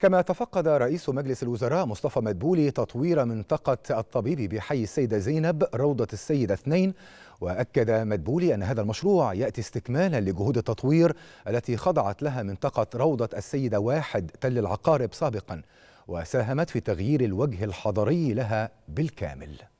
كما تفقد رئيس مجلس الوزراء مصطفى مدبولي تطوير منطقة الطبيب بحي السيدة زينب روضة السيدة اثنين وأكد مدبولي أن هذا المشروع يأتي استكمالا لجهود التطوير التي خضعت لها منطقة روضة السيدة واحد تل العقارب سابقا وساهمت في تغيير الوجه الحضري لها بالكامل